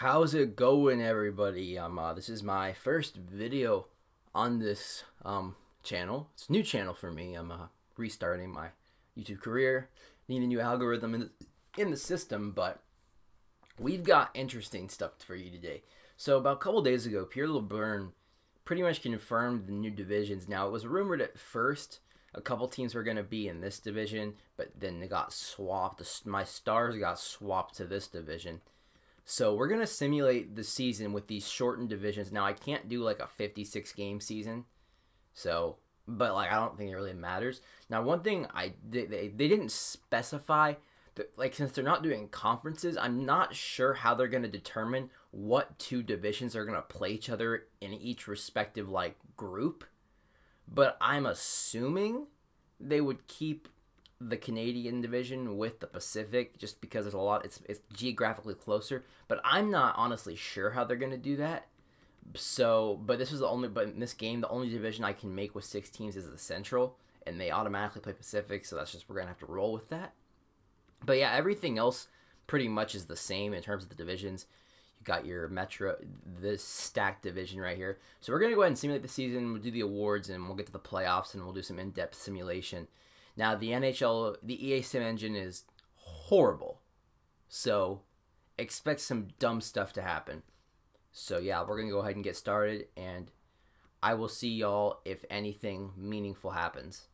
How's it going, everybody? Um, uh, this is my first video on this um, channel. It's a new channel for me. I'm uh, restarting my YouTube career. Need a new algorithm in the, in the system, but we've got interesting stuff for you today. So about a couple days ago, Pierre LeBurn pretty much confirmed the new divisions. Now, it was rumored at first a couple teams were going to be in this division, but then they got swapped. My stars got swapped to this division. So we're going to simulate the season with these shortened divisions. Now, I can't do like a 56 game season. So, but like, I don't think it really matters. Now, one thing I they, they, they didn't specify, that, like, since they're not doing conferences, I'm not sure how they're going to determine what two divisions are going to play each other in each respective, like, group. But I'm assuming they would keep the Canadian division with the Pacific just because there's a lot it's it's geographically closer, but I'm not honestly sure how they're going to do that. So, but this was the only but in this game the only division I can make with 6 teams is the Central and they automatically play Pacific, so that's just we're going to have to roll with that. But yeah, everything else pretty much is the same in terms of the divisions. You got your Metro this stacked division right here. So we're going to go ahead and simulate the season, we'll do the awards and we'll get to the playoffs and we'll do some in-depth simulation. Now, the NHL, the EA Sim engine is horrible. So, expect some dumb stuff to happen. So, yeah, we're going to go ahead and get started, and I will see y'all if anything meaningful happens.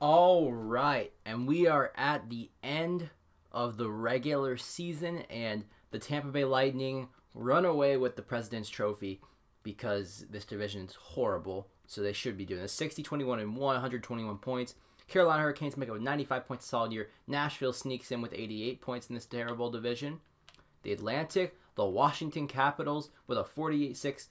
All right, and we are at the end of the regular season, and the Tampa Bay Lightning run away with the President's Trophy because this division is horrible so they should be doing this. 60, 21, and 121 points. Carolina Hurricanes make it with 95 points solid year. Nashville sneaks in with 88 points in this terrible division. The Atlantic, the Washington Capitals with a 48-6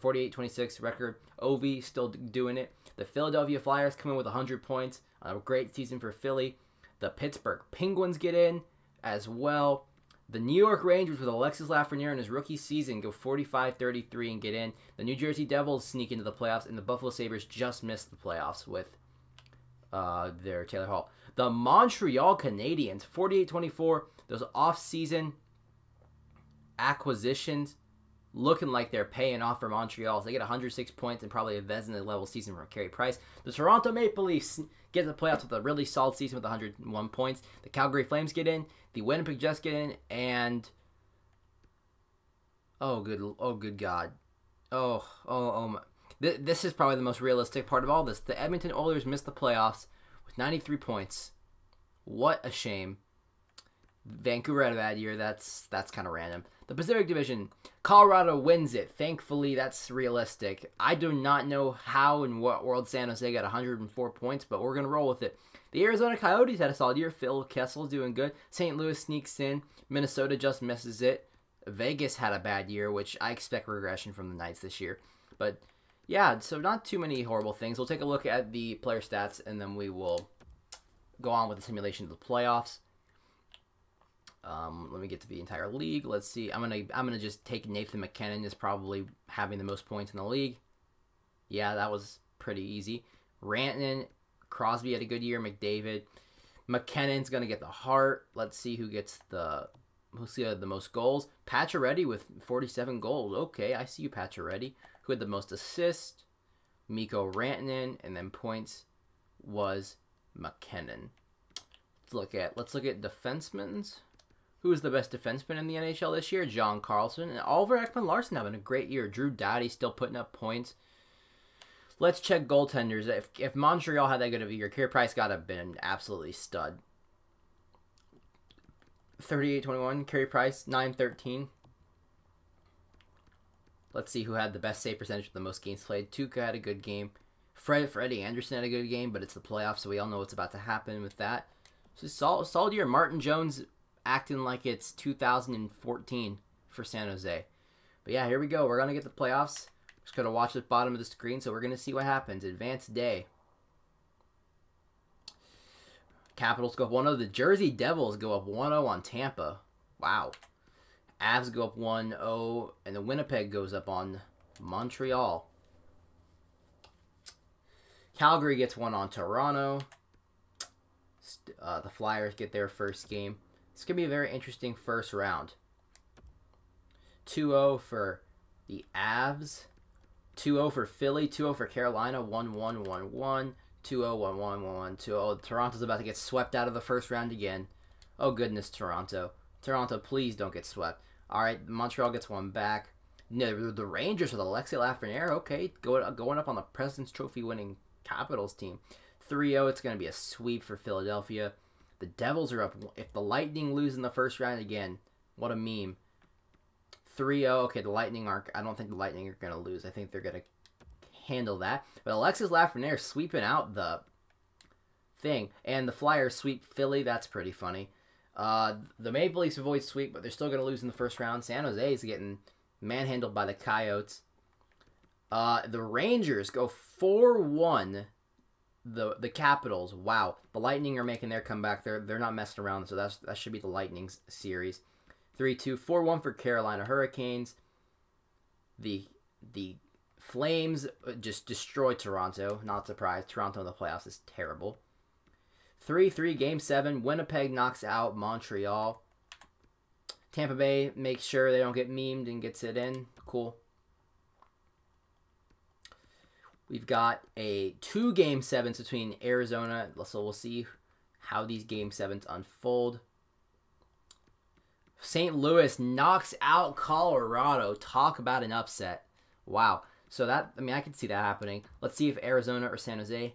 48-26 uh, record. Ov still doing it. The Philadelphia Flyers come in with 100 points. A great season for Philly. The Pittsburgh Penguins get in as well. The New York Rangers with Alexis Lafreniere in his rookie season go 45-33 and get in. The New Jersey Devils sneak into the playoffs, and the Buffalo Sabres just missed the playoffs with uh, their Taylor Hall. The Montreal Canadiens, 48-24. Those off-season acquisitions looking like they're paying off for Montreal. So they get 106 points and probably a Vezina level season from Carey Price. The Toronto Maple Leafs get the playoffs with a really solid season with 101 points. The Calgary Flames get in. The Winnipeg Jets get in, and oh good, oh good God, oh oh oh my. this is probably the most realistic part of all this. The Edmonton Oilers missed the playoffs with 93 points. What a shame. Vancouver had a bad year. That's that's kind of random. The Pacific Division, Colorado wins it. Thankfully, that's realistic. I do not know how and what world San Jose got 104 points, but we're gonna roll with it. The Arizona Coyotes had a solid year. Phil Kessel doing good. St. Louis sneaks in. Minnesota just misses it. Vegas had a bad year, which I expect regression from the Knights this year. But yeah, so not too many horrible things. We'll take a look at the player stats and then we will go on with the simulation of the playoffs. Um, let me get to the entire league. Let's see. I'm gonna I'm gonna just take Nathan McKinnon is probably having the most points in the league. Yeah, that was pretty easy. Rantanen, Crosby had a good year. McDavid, McKinnon's gonna get the heart. Let's see who gets the who's we'll the most goals. Pacioretty with 47 goals. Okay, I see you, Pacioretty. Who had the most assists? Miko Rantanen, and then points was McKinnon. Let's look at let's look at defensemen's. Who is the best defenseman in the NHL this year? John Carlson and Oliver Ekman Larson having a great year. Drew Doughty still putting up points. Let's check goaltenders. If, if Montreal had that good of a year, Carey Price got to have been absolutely stud. 38-21, Carey Price, 9-13. Let's see who had the best save percentage with the most games played. Tuca had a good game. Fred Freddie Anderson had a good game, but it's the playoffs, so we all know what's about to happen with that. So solid, solid year. Martin Jones acting like it's 2014 for San Jose. But yeah, here we go. We're going to get the playoffs. Just going to watch the bottom of the screen, so we're going to see what happens. Advanced day. Capitals go up 1-0. The Jersey Devils go up 1-0 on Tampa. Wow. Avs go up 1-0, and the Winnipeg goes up on Montreal. Calgary gets one on Toronto. Uh, the Flyers get their first game. It's going to be a very interesting first round. 2 0 for the Avs. 2 0 for Philly. 2 0 for Carolina. 1 1 1 1. 2 0 1 1 1 2 0. Toronto's about to get swept out of the first round again. Oh, goodness, Toronto. Toronto, please don't get swept. All right, Montreal gets one back. No, the Rangers with Alexi Lafreniere. Okay, going, going up on the President's Trophy winning Capitals team. 3 0. It's going to be a sweep for Philadelphia. The Devils are up. If the Lightning lose in the first round again, what a meme. 3-0. Okay, the Lightning are I don't think the Lightning are going to lose. I think they're going to handle that. But Alexis Lafreniere sweeping out the thing. And the Flyers sweep Philly. That's pretty funny. Uh, the Maple Leafs avoid sweep, but they're still going to lose in the first round. San Jose is getting manhandled by the Coyotes. Uh, the Rangers go 4 1 the the Capitals. Wow, the Lightning are making their comeback. They're they're not messing around. So that's that should be the Lightning's series. 3-2, 4-1 for Carolina Hurricanes. The the Flames uh, just destroyed Toronto. Not surprised. Toronto in the playoffs is terrible. 3-3 game 7. Winnipeg knocks out Montreal. Tampa Bay makes sure they don't get memed and gets it in. Cool. We've got a two game sevens between Arizona. So we'll see how these game sevens unfold. St. Louis knocks out Colorado. Talk about an upset. Wow. So that I mean I could see that happening. Let's see if Arizona or San Jose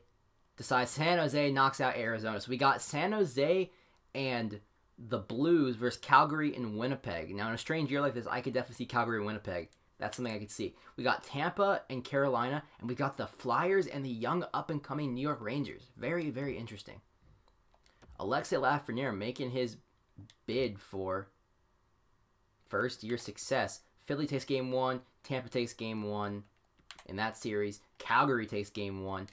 decides San Jose knocks out Arizona. So we got San Jose and the Blues versus Calgary and Winnipeg. Now in a strange year like this, I could definitely see Calgary and Winnipeg. That's something I could see. We got Tampa and Carolina, and we got the Flyers and the young up and coming New York Rangers. Very, very interesting. Alexei Lafreniere making his bid for first year success. Philly takes game one, Tampa takes game one in that series, Calgary takes game one,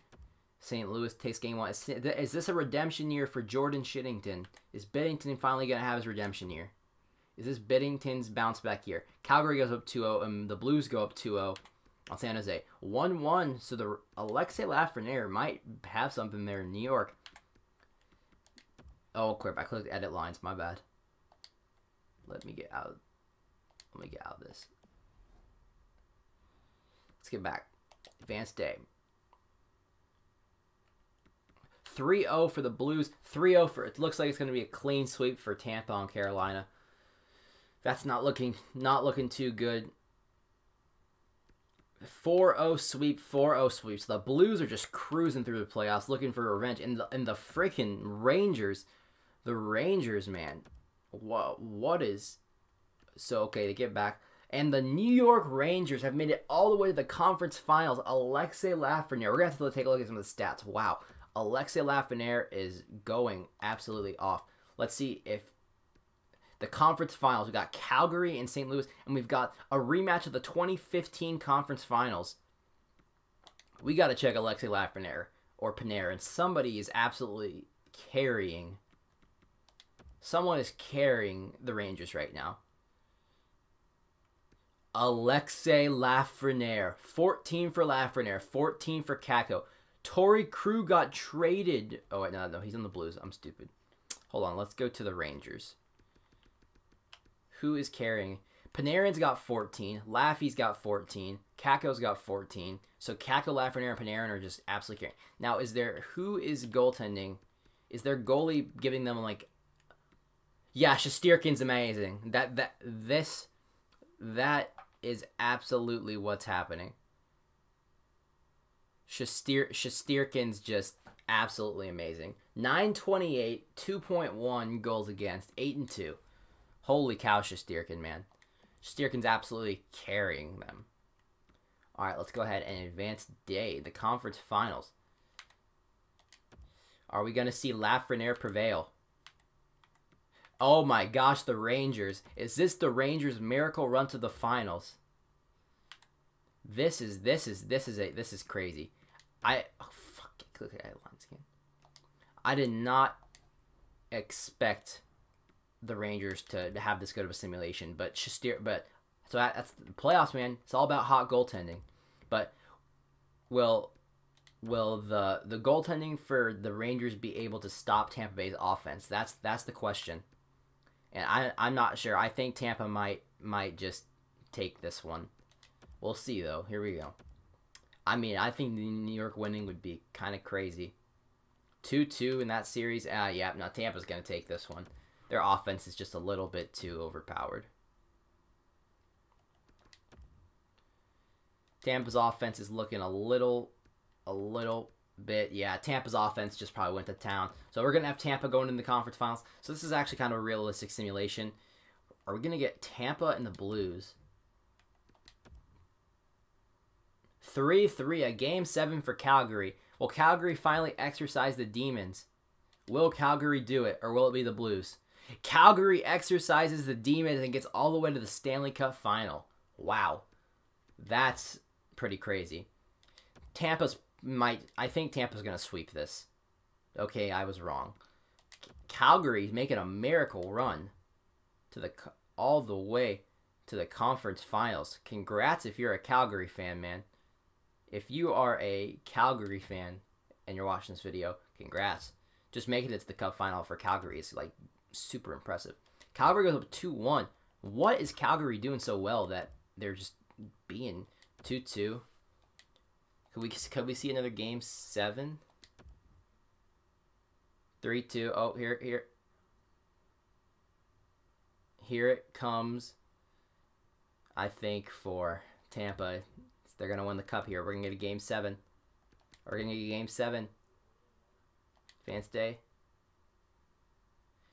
St. Louis takes game one. Is this a redemption year for Jordan Shittington? Is Biddington finally going to have his redemption year? is this Biddington's bounce back year. Calgary goes up 2-0, and the Blues go up 2-0 on San Jose. 1-1, so the Alexei Lafreniere might have something there in New York. Oh, crap, I clicked edit lines, my bad. Let me get out. Let me get out of this. Let's get back. Advanced day. 3-0 for the Blues. 3-0 for... It looks like it's going to be a clean sweep for Tampa and Carolina. That's not looking not looking too good. 4-0 sweep, 4-0 sweep. So the Blues are just cruising through the playoffs looking for revenge. And the, and the freaking Rangers, the Rangers, man. What, what is... So, okay, to get back. And the New York Rangers have made it all the way to the conference finals. Alexei Lafreniere. We're going to have to take a look at some of the stats. Wow. Alexei Lafreniere is going absolutely off. Let's see if the conference finals. We got Calgary and St. Louis, and we've got a rematch of the 2015 conference finals. We got to check Alexei Lafreniere or and Somebody is absolutely carrying. Someone is carrying the Rangers right now. Alexei Lafreniere, 14 for Lafreniere, 14 for Kako. Tori Crew got traded. Oh wait, no, no, he's on the Blues. I'm stupid. Hold on, let's go to the Rangers. Who is carrying? Panarin's got 14. Laffy's got 14. Kako's got 14. So Kako, Lafreniere, and Panarin are just absolutely carrying. Now, is there who is goaltending? Is their goalie giving them like? Yeah, Shostirkin's amazing. That that this that is absolutely what's happening. Shostir Shostirkin's just absolutely amazing. 928, 2.1 goals against, 8 and 2. Holy cow, Shesterkin, man. Shesterkin's absolutely carrying them. All right, let's go ahead and advance day, the conference finals. Are we going to see Lafreniere prevail? Oh my gosh, the Rangers. Is this the Rangers' miracle run to the finals? This is this is this is a this is crazy. I oh fuck, click the lines again. I did not expect the Rangers to, to have this good of a simulation. But Shastir, but so that, that's the playoffs, man. It's all about hot goaltending. But will will the the goaltending for the Rangers be able to stop Tampa Bay's offense? That's that's the question. And I I'm not sure. I think Tampa might might just take this one. We'll see though. Here we go. I mean, I think New York winning would be kind of crazy. 2-2 in that series. Ah, yeah, now Tampa's going to take this one their offense is just a little bit too overpowered. Tampa's offense is looking a little, a little bit. Yeah, Tampa's offense just probably went to town. So we're going to have Tampa going in the conference finals. So this is actually kind of a realistic simulation. Are we going to get Tampa and the Blues? 3-3, a game seven for Calgary. Will Calgary finally exercise the demons? Will Calgary do it, or will it be the Blues? Calgary exercises the demons and gets all the way to the Stanley Cup final. Wow. That's pretty crazy. Tampa's might I think Tampa's going to sweep this. Okay, I was wrong. Calgary's making a miracle run to the all the way to the conference finals. Congrats if you're a Calgary fan, man. If you are a Calgary fan and you're watching this video, congrats. Just making it to the cup final for Calgary is like super impressive. Calgary goes up 2 1. What is Calgary doing so well that they're just being 2 2? Could we, could we see another game 7? 3 2. Oh, here, here. Here it comes. I think for Tampa, they're going to win the cup here. We're going to get a game 7. We're going to get a game 7. Fans Day.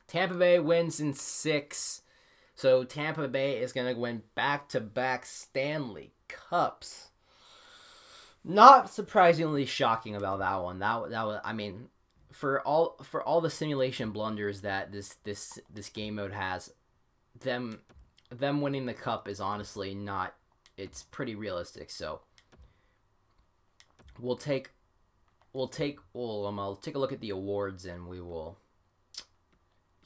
Tampa Bay wins in six. So Tampa Bay is going to win back to back Stanley Cups. Not surprisingly shocking about that one. That that was I mean, for all for all the simulation blunders that this this this game mode has, them them winning the cup is honestly not it's pretty realistic. So we'll take we'll take well, um, I'll take a look at the awards and we will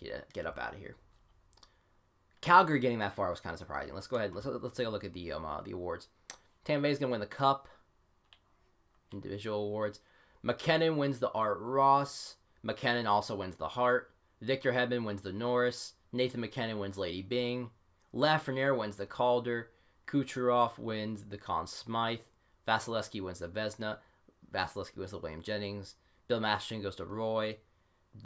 get, get up out of here. Calgary getting that far was kind of surprising. Let's go ahead. Let's let's take a look at the um uh, the awards. Tampa is gonna win the cup. Individual awards. McKinnon wins the Art Ross. McKinnon also wins the Hart. Victor Hedman wins the Norris. Nathan McKinnon wins Lady Bing. Lafreniere wins the Calder. Kucherov wins the Conn Smythe. Vasilevsky wins the Vesna. Vasilevsky wins the William Jennings. Bill Masterton goes to Roy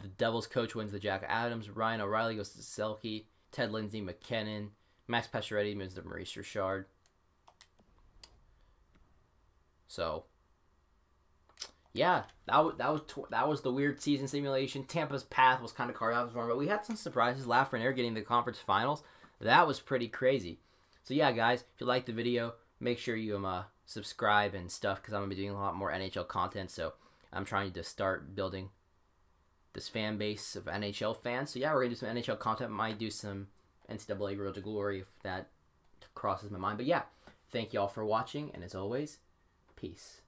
the Devils coach wins the Jack Adams. Ryan O'Reilly goes to Selkie. Ted Lindsay, McKinnon. Max Pacioretty moves to Maurice Richard. So, yeah, that was that was that was the weird season simulation. Tampa's path was kind of carved out for but we had some surprises. Lafreniere getting the conference finals, that was pretty crazy. So yeah, guys, if you liked the video, make sure you um, uh, subscribe and stuff because I'm gonna be doing a lot more NHL content. So I'm trying to start building this fan base of NHL fans. So yeah, we're gonna do some NHL content. Might do some NCAA Road to Glory if that crosses my mind. But yeah, thank you all for watching, and as always, peace.